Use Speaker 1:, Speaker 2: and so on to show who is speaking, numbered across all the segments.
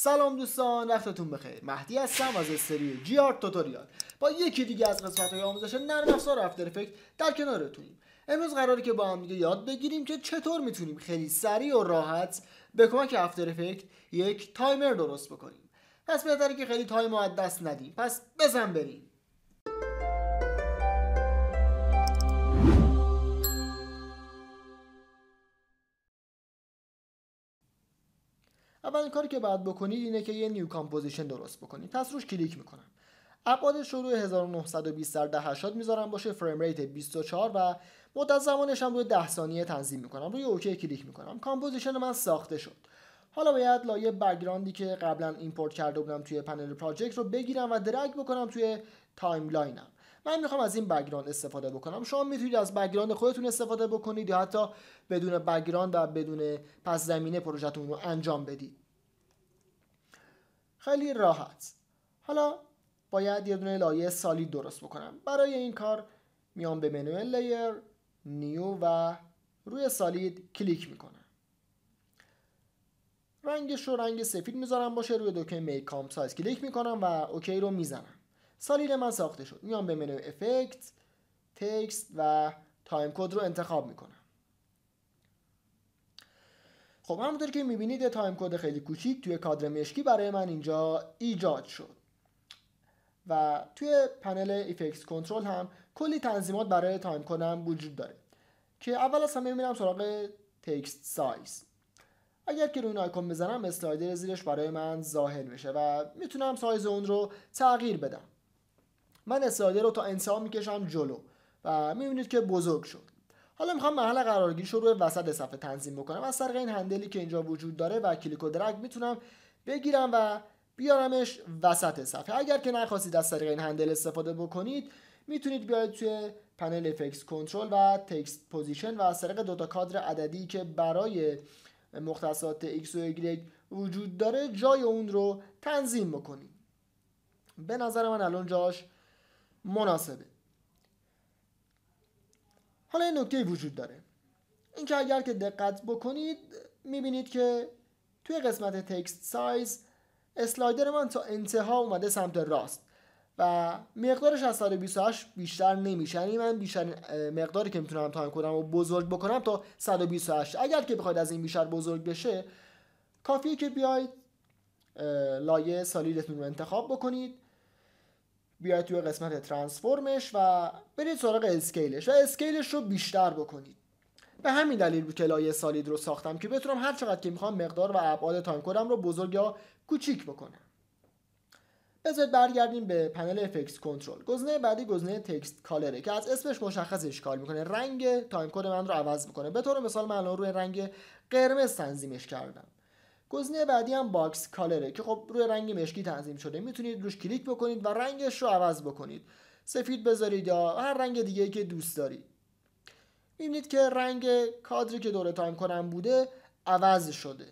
Speaker 1: سلام دوستان وقتتون بخیر مهدی هستم از سری جی آر توتوریال با یکی دیگه از قسمت های آموزش نرم افزار افتر افکت در کنارتونیم امروز قراره که با هم دیگه یاد بگیریم که چطور میتونیم خیلی سریع و راحت به کمک افتر افکت یک تایمر درست بکنیم پس بهتره که خیلی تایم از دست ندیم پس بزن بریم اولین کاری که باید بکنید اینه که یه نیو کامپوزیشن درست بکنید. پس روش کلیک میکنم ابعاد شروع 1920 در 1080 میذارم باشه فریم ریت 24 و مدت زمانش هم روی 10 ثانیه تنظیم میکنم روی اوکی کلیک میکنم کامپوزیشن من ساخته شد حالا باید لایه بکگراندی که قبلا ایمپورت کرده بودم توی پنل پراجکت رو بگیرم و درگ بکنم توی تایملاینم من میخوام از این بگراند استفاده بکنم شما میتونید از بگراند خودتون استفاده بکنید یا حتی بدون بگراند و بدون پس زمینه پروژهتون رو انجام بدید خیلی راحت حالا باید یه دونه لایه سالید درست بکنم برای این کار میام به منوی لایر نیو و روی سالید کلیک میکنم رنگش رو رنگ سفید میذارم باشه روی دکمه میکام سایز کلیک میکنم و اوکی رو میزنم سالیل من ساخته شد میام به منو افکت تکست و تایم کد رو انتخاب میکنم خب همونطور که میبینید تایم کد خیلی کوچیک توی کادر مشکی برای من اینجا ایجاد شد و توی پنل افکت کنترل هم کلی تنظیمات برای تایم کدم وجود داره که اول از همه میرم سراغ تکست سایز اگر که روی این آیکون بزنم اسلایدر زیرش برای من ظاهر میشه و میتونم سایز اون رو تغییر بدم من استفاده رو تا انتها میکشم جلو و میبینید که بزرگ شد حالا میخوام محل قرارگیری رو روی وسط صفحه تنظیم بکنم از طریق این هندلی که اینجا وجود داره و کلیک و درگ میتونم بگیرم و بیارمش وسط صفحه اگر که نخواستید از طریق این هندل استفاده بکنید میتونید بیاید توی پنل افکس کنترل و تکست پوزیشن و از طریق دوتا کادر عددی که برای مختصات X و Y وجود داره جای اون رو تنظیم بکنید به نظر من الان جاش مناسبه حالا این نکته وجود داره اینکه اگر که دقت بکنید میبینید که توی قسمت تکست سایز اسلایدر من تا انتها اومده سمت راست و مقدارش از 128 بیشتر نمیشه یعنی من بیشتر مقداری که میتونم تایم کدم رو بزرگ بکنم تا 128 اگر که بخواید از این بیشتر بزرگ بشه کافیه که بیاید لایه سالیدتون رو انتخاب بکنید بیاید توی قسمت ترانسفورمش و برید سراغ اسکیلش و اسکیلش رو بیشتر بکنید به همین دلیل بود که لایه سالید رو ساختم که بتونم هر چقدر که میخوام مقدار و ابعاد تایم کدم رو بزرگ یا کوچیک بکنم بذارید برگردیم به پنل افکس کنترل گزینه بعدی گزینه تکست کالره که از اسمش مشخص اشکال میکنه رنگ تایم کد من رو عوض میکنه به طور مثال من الان روی رنگ قرمز تنظیمش کردم گزینه بعدی هم باکس کالره که خب روی رنگ مشکی تنظیم شده میتونید روش کلیک بکنید و رنگش رو عوض بکنید سفید بذارید یا هر رنگ دیگه که دوست دارید میبینید که رنگ کادری که دور تایم کنم بوده عوض شده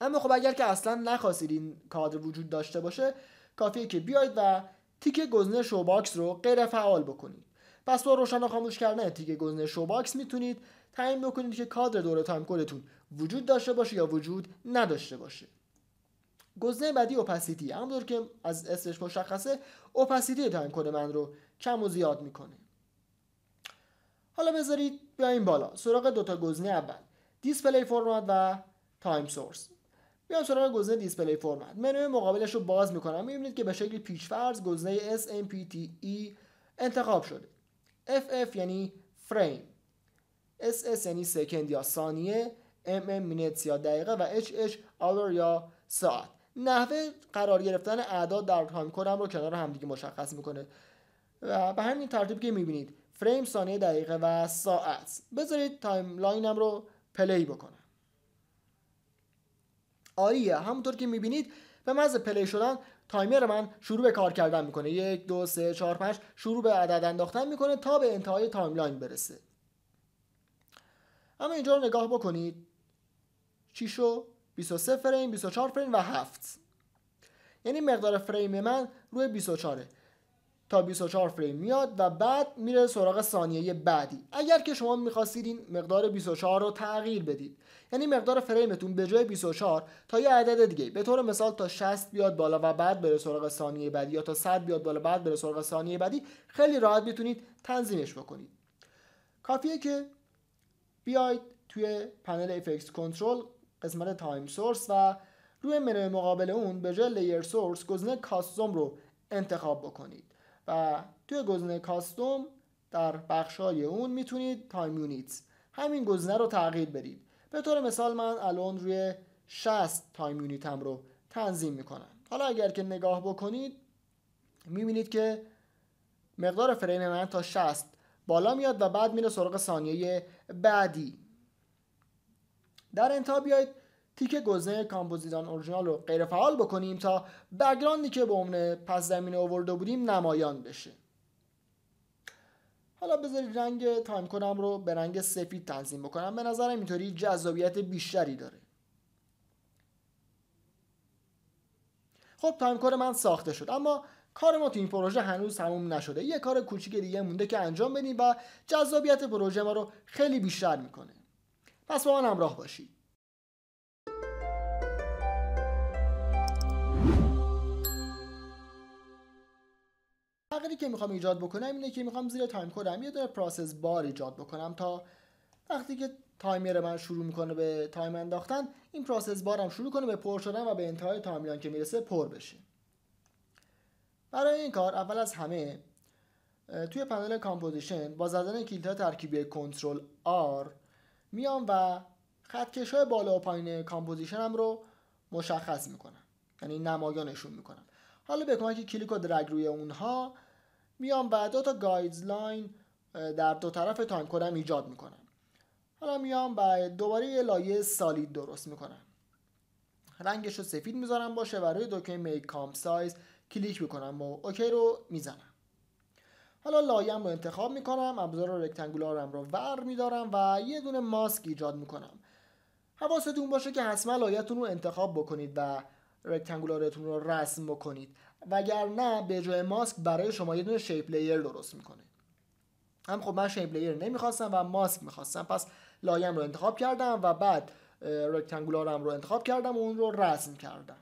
Speaker 1: اما خب اگر که اصلا نخواستید این کادر وجود داشته باشه کافیه که بیاید و تیک گزینه شو باکس رو غیر فعال بکنید پس با روشن خاموش کردن تیک گزینه شو باکس میتونید تعیین بکنید که کادر دور تایم کدتون وجود داشته باشه یا وجود نداشته باشه گزینه بعدی اوپاسیتی همونطور که از اسمش مشخصه اوپاسیتی تایم کد من رو کم و زیاد میکنه حالا بذارید بیایم بالا سراغ دوتا گزینه اول دیسپلی فرمت و تایم سورس بیایم سراغ گزینه دیسپلی فرمت منو مقابلش رو باز میکنم میبینید که به شکل فرض گزینه SMPTE انتخاب شده FF یعنی فریم SS یعنی سکند یا ثانیه MM مینتس یا دقیقه و HH آور یا ساعت نحوه قرار گرفتن اعداد در تایم کدم رو کنار دیگه مشخص میکنه و به همین ترتیب که میبینید فریم ثانیه دقیقه و ساعت بذارید تایم تایملاینم رو پلی بکنم آریه همونطور که میبینید به محض پلی شدن تایمر من شروع به کار کردن میکنه یک دو سه چهار پنج شروع به عدد انداختن میکنه تا به انتهای تایملاین برسه اما اینجا رو نگاه بکنید چی شو 23 فریم 24 فریم و 7 یعنی مقدار فریم من روی 24 ه تا 24 فریم میاد و بعد میره سراغ ثانیه بعدی اگر که شما میخواستید این مقدار 24 رو تغییر بدید یعنی مقدار فریمتون به جای 24 تا یه عدد دیگه به طور مثال تا 60 بیاد بالا و بعد بره سراغ ثانیه بعدی یا تا 100 بیاد بالا بعد بره سراغ ثانیه بعدی خیلی راحت میتونید تنظیمش بکنید کافیه که بیاید توی پنل افکس کنترل قسمت تایم سورس و روی منوی مقابل اون به جای لیر سورس گزینه کاستوم رو انتخاب بکنید و توی گزینه کاستوم در های اون میتونید تایم یونیت همین گزینه رو تغییر بدید به طور مثال من الان روی 60 تایم یونیتم رو تنظیم میکنم حالا اگر که نگاه بکنید میبینید که مقدار فریم من تا 60 بالا میاد و بعد میره سراغ ثانیه بعدی در انتها بیاید تیک گزینه کامپوزیتان اورجینال رو غیر فعال بکنیم تا بگراندی که به عنوان پس زمینه آورده بودیم نمایان بشه حالا بذارید رنگ تایم رو به رنگ سفید تنظیم بکنم به نظرم اینطوری جذابیت بیشتری داره خب تایم من ساخته شد اما کار ما تو این پروژه هنوز تموم نشده یه کار کوچیک دیگه مونده که انجام بدیم و جذابیت پروژه ما رو خیلی بیشتر میکنه پس با من همراه باشید تغییری که میخوام ایجاد بکنم اینه که میخوام زیر تایم کدم یه دونه پروسس بار ایجاد بکنم تا وقتی که تایمر من شروع میکنه به تایم انداختن این پروسس بارم شروع کنه به پر شدن و به انتهای تایملاین که میرسه پر بشه برای این کار اول از همه توی پنل کامپوزیشن با زدن کلیت ترکیبی کنترل آر میام و خطکش های بالا و پایین کامپوزیشنم رو مشخص میکنم یعنی نمایانشون میکنم حالا به کمک کلیک و درگ روی اونها میام و دو تا گایدز لاین در دو طرف تایم کدم ایجاد میکنم حالا میام و دوباره یه لایه سالید درست میکنم رنگش رو سفید میذارم باشه و روی دکمه میک کام سایز کلیک میکنم و اوکی رو میزنم حالا لایم رو انتخاب میکنم ابزار رکتنگولارم رو ور میدارم و یه دونه ماسک ایجاد میکنم حواستون باشه که حتما لایتون رو انتخاب بکنید و رکتنگولارتون رو رسم بکنید وگرنه به جای ماسک برای شما یه دونه شیپ لیر درست میکنه هم خب من شیپ لیر نمیخواستم و ماسک میخواستم پس لایم رو انتخاب کردم و بعد رکتنگولارم رو انتخاب کردم و اون رو رسم کردم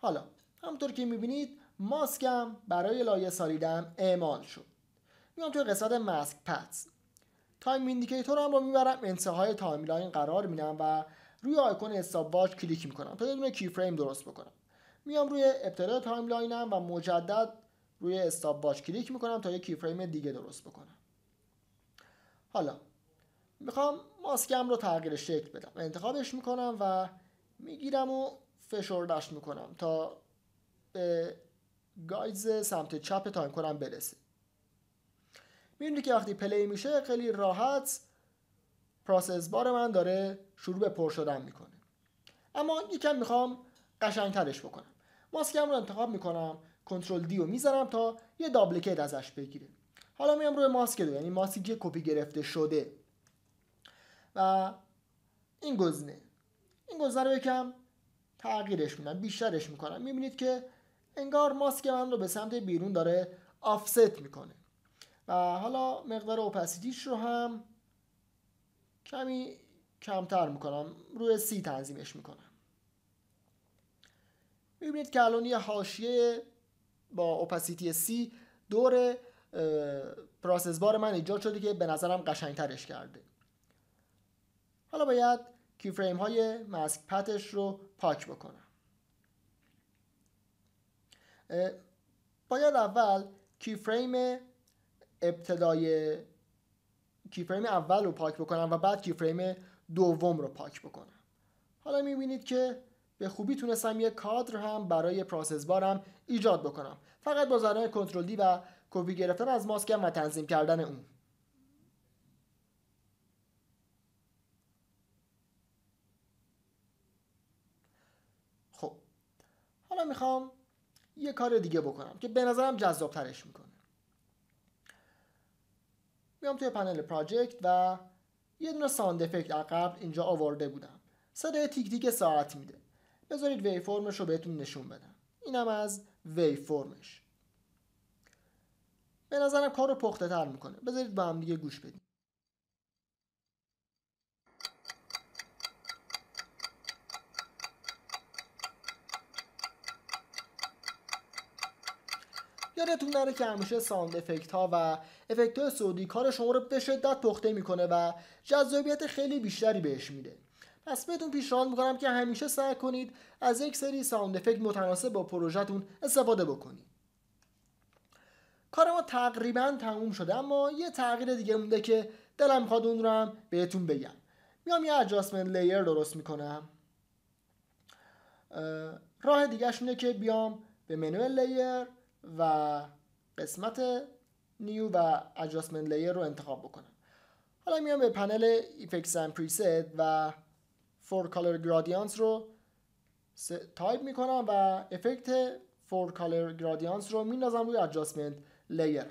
Speaker 1: حالا همطور که میبینید ماسکم برای لایه سالیدم اعمال شد میام توی قسمت ماسک پتس تایم ایندیکیتور هم رو میبرم انتهای تایملاین قرار میدم و روی آیکون حساب واچ کلیک میکنم تا یه کی فریم درست بکنم میام روی ابتدای تایملاینم و مجدد روی استاپ واچ کلیک میکنم تا یه کی فریم دیگه درست بکنم حالا میخوام ماسکم رو تغییر شکل بدم انتخابش میکنم و میگیرم و فشردش میکنم تا به سمت چپ تایم کنم برسه میبینید که وقتی پلی میشه خیلی راحت پراسس بار من داره شروع به پر شدن میکنه اما یکم میخوام قشنگترش بکنم ماسکم رو انتخاب میکنم کنترل دی رو میزنم تا یه دابلکیت ازش بگیره حالا میام روی ماسک دو یعنی ماسکی که کپی گرفته شده و این گزینه این گزینه رو یکم تغییرش میدم بیشترش میکنم میبینید که انگار ماسک من رو به سمت بیرون داره آفست میکنه و حالا مقدار اوپسیتیش رو هم کمی کمتر میکنم روی سی تنظیمش میکنم میبینید که الان یه حاشیه با اپاسیتی سی دور پراسس بار من ایجاد شده که به نظرم قشنگترش کرده حالا باید فریم های ماسک پتش رو پاک بکنم باید اول کیفریم ابتدای کیفریم اول رو پاک بکنم و بعد کیفریم دوم رو پاک بکنم حالا میبینید که به خوبی تونستم یه کادر هم برای پروسس بارم ایجاد بکنم فقط با زدن کنترل دی و کپی گرفتن از ماسکم و تنظیم کردن اون خب حالا میخوام یه کار دیگه بکنم که به نظرم ترش میکنه میام توی پنل پراجکت و یه دونه ساند افکت قبل اینجا آورده بودم صدای تیک تیک ساعت میده بذارید وی فرمش رو بهتون نشون بدم اینم از وی فرمش به نظرم کار رو پخته تر میکنه بذارید با هم دیگه گوش بدیم یادتون نره که همیشه ساند افکت ها و افکتور سعودی کار شما رو به شدت پخته میکنه و جذابیت خیلی بیشتری بهش میده پس بهتون پیشنهاد میکنم که همیشه سعی کنید از یک سری ساوند افکت متناسب با پروژهتون استفاده بکنید کار ما تقریبا تموم شده اما یه تغییر دیگه مونده که دلم میخواد اون رو هم بهتون بگم میام یه ادجاستمنت لیر درست میکنم راه دیگه اینه که بیام به منو لیر و قسمت نیو و ادجاستمنت لیر رو انتخاب بکنم حالا میام به پنل ایفکس اند پریست و فور کالر گرادیانس رو تایپ میکنم و افکت فور کالر گرادیانس رو میندازم روی ادجاستمنت لیر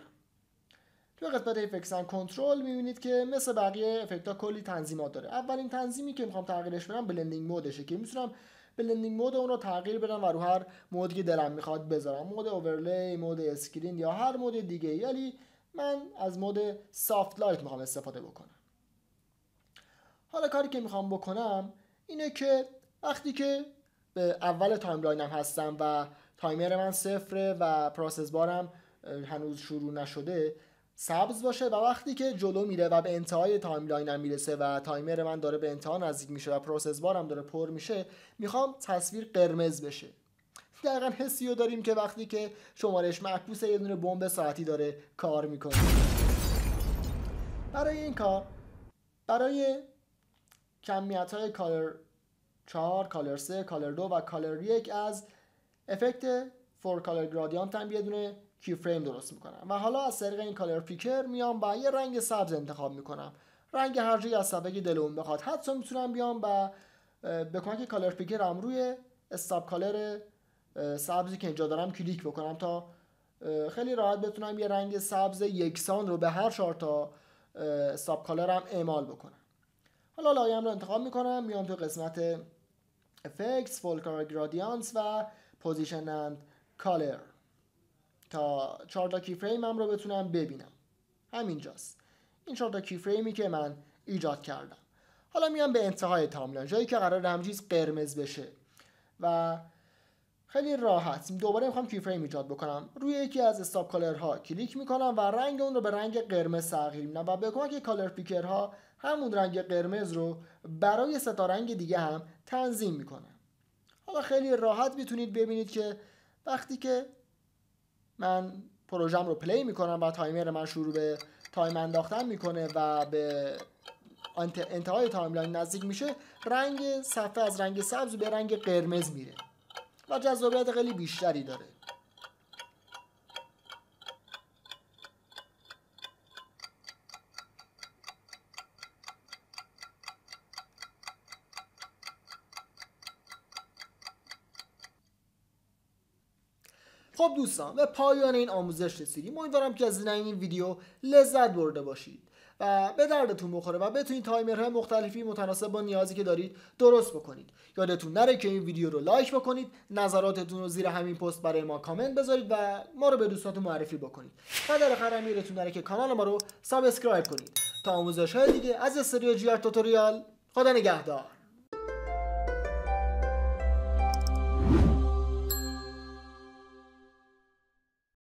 Speaker 1: توی قسمت افکس اند کنترل میبینید که مثل بقیه افکت ها کلی تنظیمات داره اولین تنظیمی که میخوام تغییرش بدم بلندینگ مودشه که میتونم بلندینگ مود اون رو تغییر بدم و رو هر مودی که دلم میخواد بذارم مود اوورلی مود اسکرین یا هر مود دیگه ای من از مود سافت لایت میخوام استفاده بکنم حالا کاری که میخوام بکنم اینه که وقتی که به اول تایملاینم هستم و تایمر من صفره و پروسس بارم هنوز شروع نشده سبز باشه و وقتی که جلو میره و به انتهای هم میرسه و تایمر من داره به انتها نزدیک میشه و پروسس بارم داره پر میشه میخوام تصویر قرمز بشه دقیقا حسی رو داریم که وقتی که شمارش معکوس یه دونه بمب ساعتی داره کار میکنه برای این کار برای کمیت های کالر 4, کالر 3, کالر 2 و کالر 1 از افکت فور کالر گرادیانت هم یه دونه فریم درست میکنم و حالا از طریق این کالر پیکر میام و یه رنگ سبز انتخاب میکنم رنگ هر جایی از سبگی دلمون بخواد حتی میتونم بیام و به کمک کالر پیکرم روی استاب کالر سبزی که اینجا دارم کلیک بکنم تا خیلی راحت بتونم یه رنگ سبز یکسان رو به هر چهار تا استاب کالرم اعمال بکنم حالا لایم رو انتخاب میکنم میام تو قسمت افکس فولکار گرادیانس و پوزیشن اند کالر تا چارتا فریم هم رو بتونم ببینم همینجاست این چارتا فریمی که من ایجاد کردم حالا میام به انتهای تاملان جایی که قرار رمجیز قرمز بشه و خیلی راحت دوباره میخوام فریم ایجاد بکنم روی یکی از استاپ کالرها کلیک میکنم و رنگ اون رو به رنگ قرمز تغییر میدم و به کمک کالر ها همون رنگ قرمز رو برای ستا رنگ دیگه هم تنظیم میکنم حالا خیلی راحت میتونید ببینید که وقتی که من پروژم رو پلی میکنم و تایمر من شروع به تایم انداختن میکنه و به انتهای تایملاین نزدیک میشه رنگ صفحه از رنگ سبز به رنگ قرمز میره و جذابیت خیلی بیشتری داره خب دوستان به پایان این آموزش رسیدیم امیدوارم که از این ویدیو لذت برده باشید و به دردتون بخوره و بتونید تایمرهای مختلفی متناسب با نیازی که دارید درست بکنید یادتون نره که این ویدیو رو لایک بکنید نظراتتون رو زیر همین پست برای ما کامنت بذارید و ما رو به دوستاتون معرفی بکنید و در آخر یادتون نره که کانال ما رو سابسکرایب کنید تا آموزش های دیگه از سری جیار توتوریال خدا نگهدار